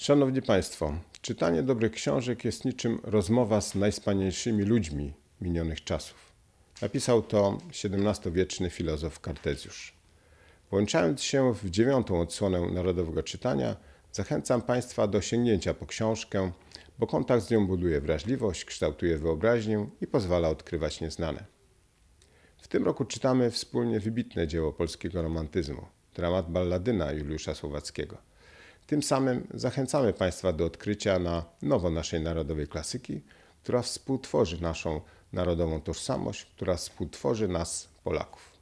Szanowni Państwo, czytanie dobrych książek jest niczym rozmowa z najspanialszymi ludźmi minionych czasów. Napisał to XVII-wieczny filozof Kartezjusz. Włączając się w dziewiątą odsłonę Narodowego Czytania, zachęcam Państwa do sięgnięcia po książkę, bo kontakt z nią buduje wrażliwość, kształtuje wyobraźnię i pozwala odkrywać nieznane. W tym roku czytamy wspólnie wybitne dzieło polskiego romantyzmu, dramat balladyna Juliusza Słowackiego – tym samym zachęcamy Państwa do odkrycia na nowo naszej narodowej klasyki, która współtworzy naszą narodową tożsamość, która współtworzy nas, Polaków.